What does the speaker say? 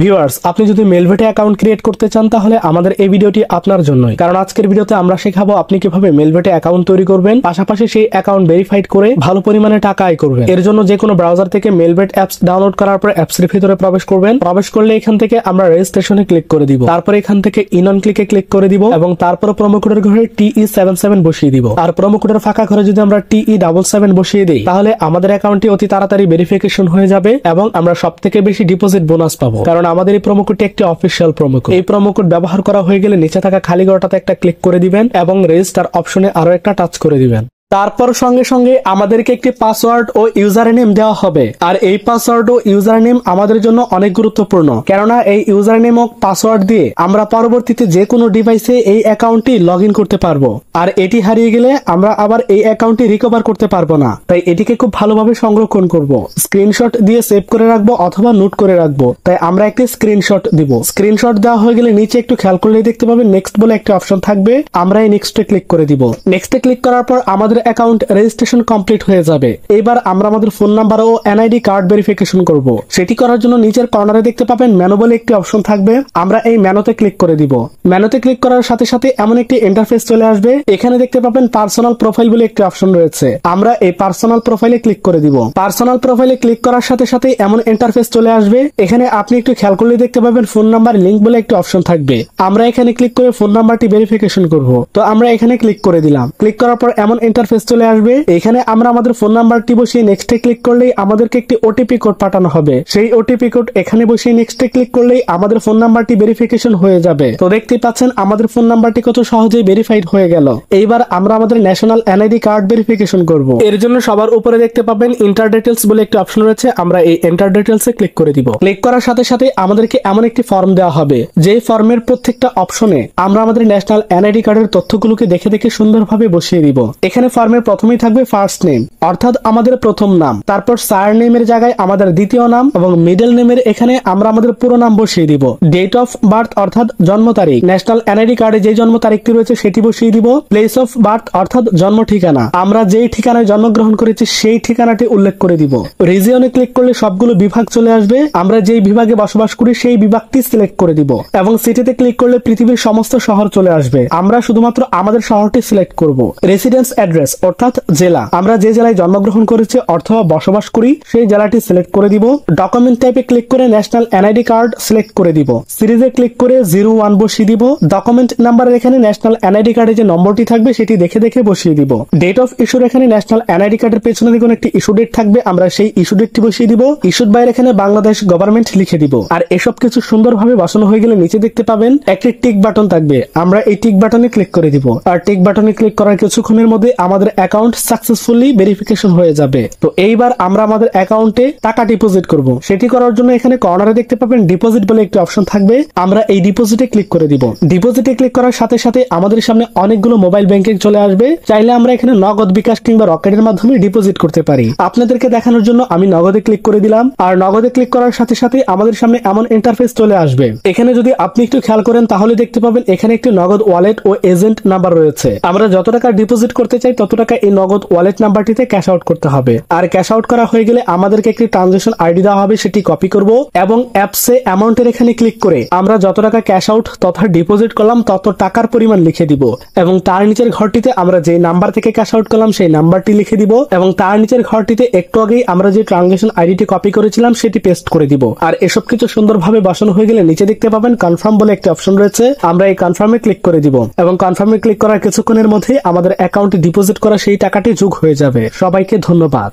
Viewers আপনি যদি মেলভেটে account create করতে চান তাহলে আমাদের এই ভিডিওটি আপনার জন্যই কারণ আজকের ভিডিওতে আমরা শেখাবো আপনি কিভাবে মেলভেটে অ্যাকাউন্ট তৈরি করবেন পাশাপাশি সেই অ্যাকাউন্ট ভেরিফাইড করে ভালো পরিমাণে টাকা আয় করবেন এর জন্য যে কোনো ব্রাউজার থেকে মেলভেট অ্যাপস ডাউনলোড করার পর অ্যাপসের ভিতরে প্রবেশ করবেন প্রবেশ করলে এখান থেকে আমরা রেজিস্ট্রেশনে ক্লিক করে দিব তারপরে এখান থেকে ইনন ক্লিকে ক্লিক করে দিব এবং তারপর কোডের ঘরে টিই সেভেন সেভেন বসিয়ে দিব আর কোডের ফাঁকা ঘরে যদি আমরা টিই ডাবল সেভেন বসিয়ে দিই তাহলে আমাদের অ্যাকাউন্টটি অতি তাড়াতাড়ি ভেরিফিকেশন হয়ে যাবে এবং আমরা সব থেকে বেশি ডিপোজিট বোনাস পাবো কারণ কারণ আমাদের এই প্রোমো কোডটি একটি অফিসিয়াল প্রোমো কোড এই প্রমো কোড ব্যবহার করা হয়ে গেলে নিচে থাকা খালি গড়টাতে একটা ক্লিক করে দিবেন এবং রেজিস্টার অপশনে আরো একটা টাচ করে দিবেন তারপর সঙ্গে সঙ্গে আমাদেরকে একটি পাসওয়ার্ড ও ইউজার নেম দেওয়া হবে আর এই পাসওয়ার্ড ও ইউজার নেম আমাদের জন্য অনেক গুরুত্বপূর্ণ কেননা এই ইউজার নেম ও পাসওয়ার্ড দিয়ে আমরা পরবর্তীতে যে কোনো ডিভাইসে এই অ্যাকাউন্টটি লগ করতে পারবো আর এটি হারিয়ে গেলে আমরা আবার এই অ্যাকাউন্টটি রিকভার করতে পারবো না তাই এটিকে খুব ভালোভাবে সংরক্ষণ করব। স্ক্রিনশট দিয়ে সেভ করে রাখবো অথবা নোট করে রাখবো তাই আমরা একটি স্ক্রিনশট দিব স্ক্রিনশট দেওয়া হয়ে গেলে নিচে একটু খেয়াল করলে দেখতে পাবে নেক্সট বলে একটি অপশন থাকবে আমরা এই নেক্সটে ক্লিক করে দিব নেক্সটে ক্লিক করার পর আমাদের আমাদের অ্যাকাউন্ট রেজিস্ট্রেশন কমপ্লিট হয়ে যাবে এবার আমরা আমাদের ফোন নাম্বার ও এনআইডি কার্ড ভেরিফিকেশন করব সেটি করার জন্য নিচের কর্নারে দেখতে পাবেন ম্যানু বলে একটি অপশন থাকবে আমরা এই ম্যানুতে ক্লিক করে দিব ম্যানুতে ক্লিক করার সাথে সাথে এমন একটি ইন্টারফেস চলে আসবে এখানে দেখতে পাবেন পার্সোনাল প্রোফাইল বলে একটি অপশন রয়েছে আমরা এই পার্সোনাল প্রোফাইলে ক্লিক করে দিব পার্সোনাল প্রোফাইলে ক্লিক করার সাথে সাথে এমন ইন্টারফেস চলে আসবে এখানে আপনি একটু খেয়াল করলে দেখতে পাবেন ফোন নাম্বার লিঙ্ক বলে একটি অপশন থাকবে আমরা এখানে ক্লিক করে ফোন নাম্বারটি ভেরিফিকেশন করব তো আমরা এখানে ক্লিক করে দিলাম ক্লিক করার পর এমন ইন্টার ইন্টারফেস চলে আসবে এখানে আমরা আমাদের ফোন নাম্বারটি বসিয়ে নেক্সটে ক্লিক করলেই আমাদেরকে একটি ওটিপি কোড পাঠানো হবে সেই ওটিপি কোড এখানে বসিয়ে নেক্সটে ক্লিক করলেই আমাদের ফোন নাম্বারটি ভেরিফিকেশন হয়ে যাবে তো দেখতে পাচ্ছেন আমাদের ফোন নাম্বারটি কত সহজেই ভেরিফাইড হয়ে গেল এইবার আমরা আমাদের ন্যাশনাল এনআইডি কার্ড ভেরিফিকেশন করব এর জন্য সবার উপরে দেখতে পাবেন ইন্টার ডিটেলস বলে একটি অপশন রয়েছে আমরা এই এন্টার ডিটেলস ক্লিক করে দিব ক্লিক করার সাথে সাথে আমাদেরকে এমন একটি ফর্ম দেওয়া হবে যে ফর্মের প্রত্যেকটা অপশনে আমরা আমাদের ন্যাশনাল এনআইডি কার্ডের তথ্যগুলোকে দেখে দেখে সুন্দরভাবে বসিয়ে দিব এখানে ফার্মে প্রথমেই থাকবে ফার্স্ট নেম অর্থাৎ আমাদের প্রথম নাম তারপর সার নেমের জায়গায় আমাদের দ্বিতীয় নাম এবং মিডল নেমের এখানে আমরা আমাদের পুরো নাম বসিয়ে দিব ডেট অফ বার্থ অর্থাৎ জন্ম তারিখ ন্যাশনাল এনআইডি কার্ডে যে জন্ম তারিখটি রয়েছে সেটি বসিয়ে দিব প্লেস অফ বার্থ অর্থাৎ জন্ম ঠিকানা আমরা যেই ঠিকানায় জন্মগ্রহণ করেছি সেই ঠিকানাটি উল্লেখ করে দিব রিজিয়নে ক্লিক করলে সবগুলো বিভাগ চলে আসবে আমরা যেই বিভাগে বসবাস করি সেই বিভাগটি সিলেক্ট করে দিব এবং সিটিতে ক্লিক করলে পৃথিবীর সমস্ত শহর চলে আসবে আমরা শুধুমাত্র আমাদের শহরটি সিলেক্ট করব রেসিডেন্স অ্যাড্রেস প্রভিন্স অর্থাৎ জেলা আমরা যে জেলায় জন্মগ্রহণ করেছি অথবা বসবাস করি সেই জেলাটি সিলেক্ট করে দিব ডকুমেন্ট টাইপে ক্লিক করে ন্যাশনাল এনআইডি কার্ড সিলেক্ট করে দিব সিরিজে ক্লিক করে জিরো ওয়ান বসিয়ে দিব ডকুমেন্ট নাম্বার এখানে ন্যাশনাল এনআইডি কার্ডে যে নম্বরটি থাকবে সেটি দেখে দেখে বসিয়ে দিব ডেট অফ ইস্যুর এখানে ন্যাশনাল এনআইডি কার্ডের পেছনে দেখুন একটি ইস্যু ডেট থাকবে আমরা সেই ইস্যু ডেটটি বসিয়ে দিব ইস্যুড বাইরে এখানে বাংলাদেশ গভর্নমেন্ট লিখে দিব আর এসব কিছু সুন্দরভাবে বসানো হয়ে গেলে নিচে দেখতে পাবেন একটি টিক বাটন থাকবে আমরা এই টিক বাটনে ক্লিক করে দিব আর টিক বাটনে ক্লিক করার কিছুক্ষণের মধ্যে আমাদের আমাদের অ্যাকাউন্ট সাকসেসফুলি ভেরিফিকেশন হয়ে যাবে তো এইবার আমরা আমাদের অ্যাকাউন্টে টাকা ডিপোজিট করব সেটি করার জন্য এখানে কর্নারে দেখতে পাবেন ডিপোজিট বলে একটি অপশন থাকবে আমরা এই ডিপোজিটে ক্লিক করে দিব ডিপোজিটে ক্লিক করার সাথে সাথে আমাদের সামনে অনেকগুলো মোবাইল ব্যাংকিং চলে আসবে চাইলে আমরা এখানে নগদ বিকাশ কিংবা রকেটের মাধ্যমে ডিপোজিট করতে পারি আপনাদেরকে দেখানোর জন্য আমি নগদে ক্লিক করে দিলাম আর নগদে ক্লিক করার সাথে সাথে আমাদের সামনে এমন ইন্টারফেস চলে আসবে এখানে যদি আপনি একটু খেয়াল করেন তাহলে দেখতে পাবেন এখানে একটি নগদ ওয়ালেট ও এজেন্ট নাম্বার রয়েছে আমরা যত টাকা ডিপোজিট করতে চাই তত তত টাকা এই নগদ ওয়ালেট নাম্বারটিতে ক্যাশ আউট করতে হবে আর ক্যাশ আউট করা হয়ে গেলে আমাদেরকে একটি ট্রানজেকশন আইডি দেওয়া হবে সেটি কপি করব এবং অ্যাপসে অ্যামাউন্টের এখানে ক্লিক করে আমরা যত টাকা ক্যাশ আউট তথা ডিপোজিট করলাম তত টাকার পরিমাণ লিখে দিব এবং তার নিচের ঘরটিতে আমরা যে নাম্বার থেকে ক্যাশ আউট করলাম সেই নাম্বারটি লিখে দিব এবং তার নিচের ঘরটিতে একটু আগেই আমরা যে ট্রানজেকশন আইডিটি কপি করেছিলাম সেটি পেস্ট করে দিব আর এসব কিছু সুন্দরভাবে বসানো হয়ে গেলে নিচে দেখতে পাবেন কনফার্ম বলে একটি অপশন রয়েছে আমরা এই কনফার্মে ক্লিক করে দিব এবং কনফার্মে ক্লিক করার কিছুক্ষণের মধ্যে আমাদের অ্যাকাউন্টে ডিপোজিট করা সেই টাকাটি যোগ হয়ে যাবে সবাইকে ধন্যবাদ